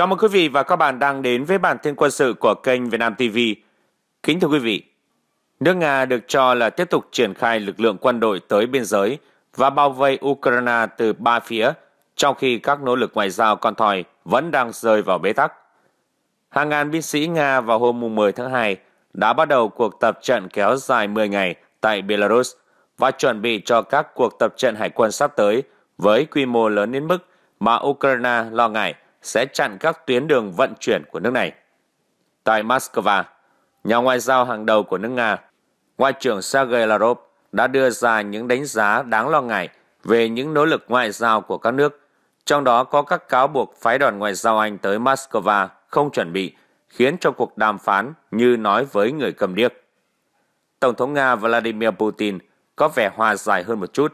Chào mừng quý vị và các bạn đang đến với bản tin quân sự của kênh Việt Nam TV. Kính thưa quý vị, nước Nga được cho là tiếp tục triển khai lực lượng quân đội tới biên giới và bao vây Ukraine từ ba phía, trong khi các nỗ lực ngoại giao con thòi vẫn đang rơi vào bế tắc. Hàng ngàn binh sĩ Nga vào hôm 10 tháng 2 đã bắt đầu cuộc tập trận kéo dài 10 ngày tại Belarus và chuẩn bị cho các cuộc tập trận hải quân sắp tới với quy mô lớn đến mức mà Ukraine lo ngại sẽ chặn các tuyến đường vận chuyển của nước này. Tại Moscow, nhà ngoại giao hàng đầu của nước Nga, Ngoại trưởng Sergei Lavrov đã đưa ra những đánh giá đáng lo ngại về những nỗ lực ngoại giao của các nước, trong đó có các cáo buộc phái đoàn ngoại giao Anh tới Moscow không chuẩn bị, khiến cho cuộc đàm phán như nói với người cầm điếc. Tổng thống Nga Vladimir Putin có vẻ hòa giải hơn một chút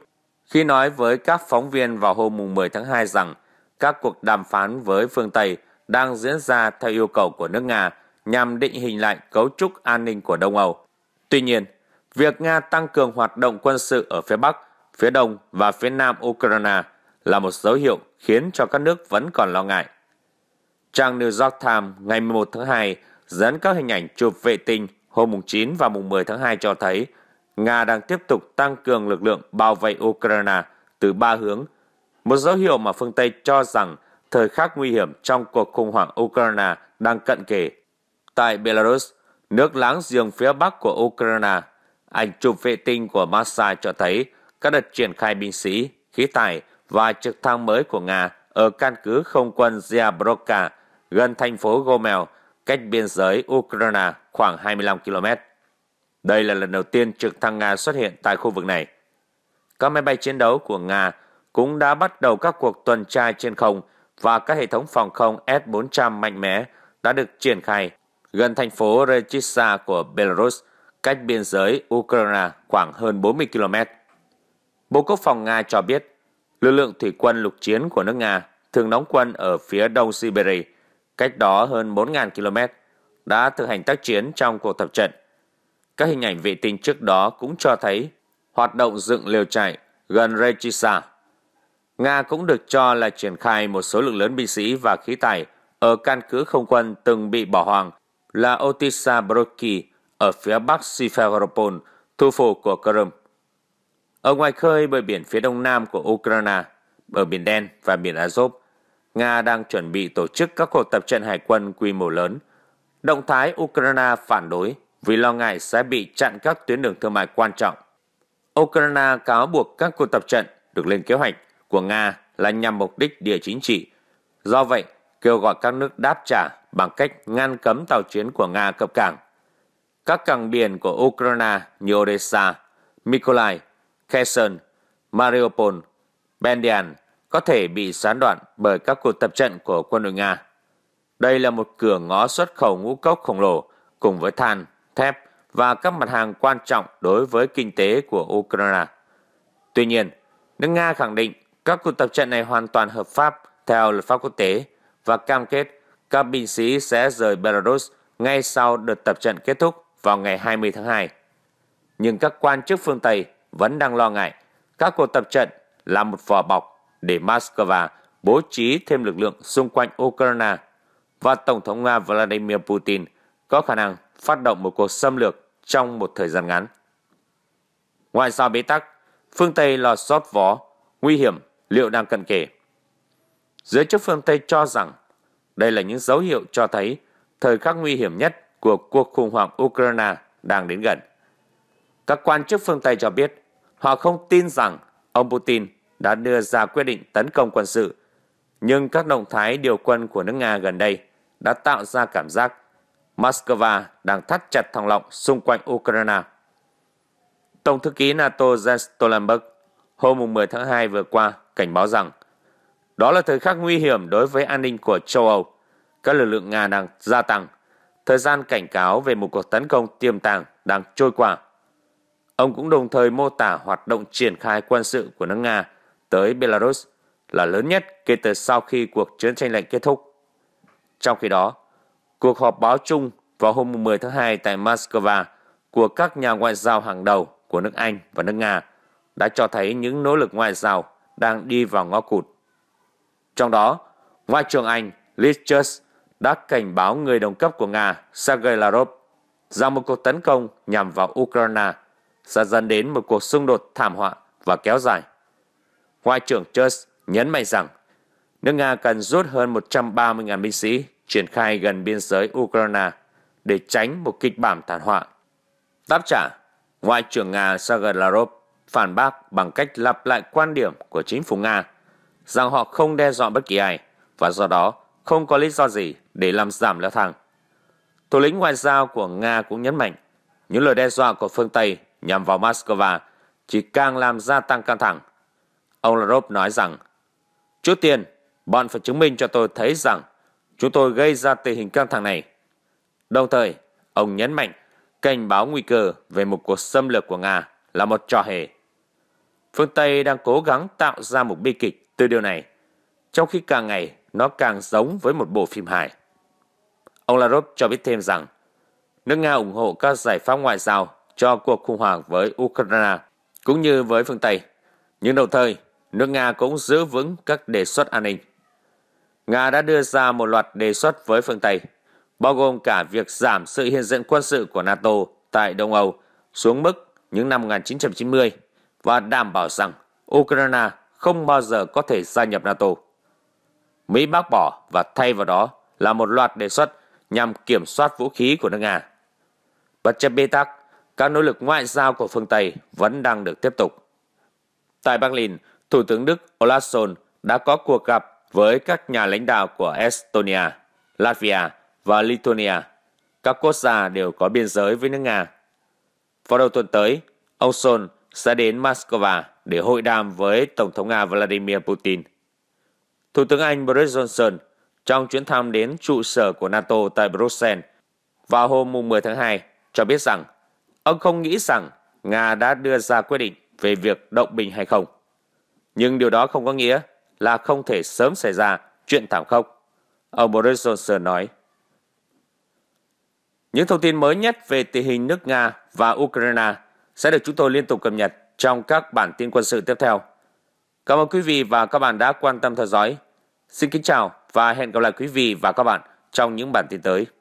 khi nói với các phóng viên vào hôm 10 tháng 2 rằng – các cuộc đàm phán với phương Tây đang diễn ra theo yêu cầu của nước Nga nhằm định hình lại cấu trúc an ninh của Đông Âu. Tuy nhiên, việc Nga tăng cường hoạt động quân sự ở phía Bắc, phía Đông và phía Nam Ukraine là một dấu hiệu khiến cho các nước vẫn còn lo ngại. Trang New York Times ngày 11 tháng 2 dẫn các hình ảnh chụp vệ tinh hôm 9 và 10 tháng 2 cho thấy Nga đang tiếp tục tăng cường lực lượng bảo vệ Ukraine từ ba hướng một dấu hiệu mà phương Tây cho rằng thời khắc nguy hiểm trong cuộc khủng hoảng Ukraine đang cận kề. Tại Belarus, nước láng giềng phía bắc của Ukraine, ảnh chụp vệ tinh của Massa cho thấy các đợt triển khai binh sĩ, khí tài và trực thăng mới của Nga ở căn cứ không quân Zabrokka gần thành phố Gomel, cách biên giới Ukraine khoảng 25 km. Đây là lần đầu tiên trực thăng Nga xuất hiện tại khu vực này. Các máy bay chiến đấu của Nga cũng đã bắt đầu các cuộc tuần tra trên không và các hệ thống phòng không S-400 mạnh mẽ đã được triển khai gần thành phố Rechitsa của Belarus, cách biên giới Ukraine khoảng hơn 40 km. Bộ Quốc phòng Nga cho biết, lực lượng thủy quân lục chiến của nước Nga thường đóng quân ở phía đông Siberia, cách đó hơn 4.000 km, đã thực hành tác chiến trong cuộc tập trận. Các hình ảnh vệ tinh trước đó cũng cho thấy hoạt động dựng lều trại gần Rechitsa Nga cũng được cho là triển khai một số lượng lớn binh sĩ và khí tài ở căn cứ không quân từng bị bỏ hoang là Otisa Broki ở phía bắc Siferopol, thủ phủ của Crimea. Ở ngoài khơi bờ biển phía đông nam của Ukraine, ở Biển Đen và Biển Azov, Nga đang chuẩn bị tổ chức các cuộc tập trận hải quân quy mô lớn. Động thái Ukraine phản đối vì lo ngại sẽ bị chặn các tuyến đường thương mại quan trọng. Ukraine cáo buộc các cuộc tập trận được lên kế hoạch của Nga là nhằm mục đích địa chính trị. Do vậy, kêu gọi các nước đáp trả bằng cách ngăn cấm tàu chiến của Nga cập cảng. Các cảng biển của Ukraine như Odessa, Mykolaiv, Kherson, Mariupol, Bendian có thể bị gián đoạn bởi các cuộc tập trận của quân đội Nga. Đây là một cửa ngõ xuất khẩu ngũ cốc khổng lồ cùng với than, thép và các mặt hàng quan trọng đối với kinh tế của Ukraine. Tuy nhiên, nước Nga khẳng định các cuộc tập trận này hoàn toàn hợp pháp theo luật pháp quốc tế và cam kết các binh sĩ sẽ rời Belarus ngay sau đợt tập trận kết thúc vào ngày 20 tháng 2. Nhưng các quan chức phương Tây vẫn đang lo ngại các cuộc tập trận là một vỏ bọc để Moscow bố trí thêm lực lượng xung quanh Ukraine và Tổng thống Nga Vladimir Putin có khả năng phát động một cuộc xâm lược trong một thời gian ngắn. Ngoài giao bế tắc, phương Tây lo sót vó, nguy hiểm liệu đang cận kề. Giới chức phương Tây cho rằng đây là những dấu hiệu cho thấy thời khắc nguy hiểm nhất của cuộc khủng hoảng Ukraine đang đến gần. Các quan chức phương Tây cho biết họ không tin rằng ông Putin đã đưa ra quyết định tấn công quân sự, nhưng các động thái điều quân của nước Nga gần đây đã tạo ra cảm giác Moscow đang thắt chặt thòng lọng xung quanh Ukraine. Tổng thư ký NATO Jens Stoltenberg hôm 10 tháng 2 vừa qua cảnh báo rằng đó là thời khắc nguy hiểm đối với an ninh của châu Âu. Các lực lượng Nga đang gia tăng, thời gian cảnh cáo về một cuộc tấn công tiềm tàng đang trôi qua. Ông cũng đồng thời mô tả hoạt động triển khai quân sự của nước Nga tới Belarus là lớn nhất kể từ sau khi cuộc chiến tranh lạnh kết thúc. Trong khi đó, cuộc họp báo chung vào hôm 10 tháng 2 tại Moscow của các nhà ngoại giao hàng đầu của nước Anh và nước Nga đã cho thấy những nỗ lực ngoại giao đang đi vào ngõ cụt. Trong đó, Ngoại trưởng Anh Liz Truss đã cảnh báo người đồng cấp của Nga Sergei Lavrov rằng một cuộc tấn công nhằm vào Ukraine sẽ dẫn đến một cuộc xung đột thảm họa và kéo dài. Ngoại trưởng Truss nhấn mạnh rằng nước Nga cần rút hơn 130.000 binh sĩ triển khai gần biên giới Ukraine để tránh một kịch bản thảm họa. Đáp trả, Ngoại trưởng Nga Sergei Lavrov phản bác bằng cách lặp lại quan điểm của chính phủ Nga rằng họ không đe dọa bất kỳ ai và do đó không có lý do gì để làm giảm leo thang. Thủ lĩnh ngoại giao của Nga cũng nhấn mạnh những lời đe dọa của phương Tây nhằm vào Moscow chỉ càng làm gia tăng căng thẳng. Ông Lavrov nói rằng Trước tiên, bạn phải chứng minh cho tôi thấy rằng chúng tôi gây ra tình hình căng thẳng này. Đồng thời, ông nhấn mạnh cảnh báo nguy cơ về một cuộc xâm lược của Nga là một trò hề Phương Tây đang cố gắng tạo ra một bi kịch từ điều này, trong khi càng ngày nó càng giống với một bộ phim hài. Ông Lavrov cho biết thêm rằng, nước Nga ủng hộ các giải pháp ngoại giao cho cuộc khủng hoảng với Ukraine cũng như với phương Tây. Nhưng đồng thời, nước Nga cũng giữ vững các đề xuất an ninh. Nga đã đưa ra một loạt đề xuất với phương Tây, bao gồm cả việc giảm sự hiện diện quân sự của NATO tại Đông Âu xuống mức những năm 1990 và đảm bảo rằng Ukraine không bao giờ có thể gia nhập NATO. Mỹ bác bỏ và thay vào đó là một loạt đề xuất nhằm kiểm soát vũ khí của nước Nga. Bất chấp bế tắc, các nỗ lực ngoại giao của phương Tây vẫn đang được tiếp tục. Tại Berlin, Thủ tướng Đức Olaf Scholz đã có cuộc gặp với các nhà lãnh đạo của Estonia, Latvia và Lithuania. Các quốc gia đều có biên giới với nước Nga. Vào đầu tuần tới, ông Scholz sẽ đến Moscow để hội đàm với Tổng thống Nga Vladimir Putin. Thủ tướng Anh Boris Johnson trong chuyến thăm đến trụ sở của NATO tại Bruxelles vào hôm 10 tháng 2 cho biết rằng ông không nghĩ rằng Nga đã đưa ra quyết định về việc động binh hay không. Nhưng điều đó không có nghĩa là không thể sớm xảy ra chuyện thảm khốc, ông Boris Johnson nói. Những thông tin mới nhất về tình hình nước Nga và Ukraine sẽ được chúng tôi liên tục cập nhật trong các bản tin quân sự tiếp theo. Cảm ơn quý vị và các bạn đã quan tâm theo dõi. Xin kính chào và hẹn gặp lại quý vị và các bạn trong những bản tin tới.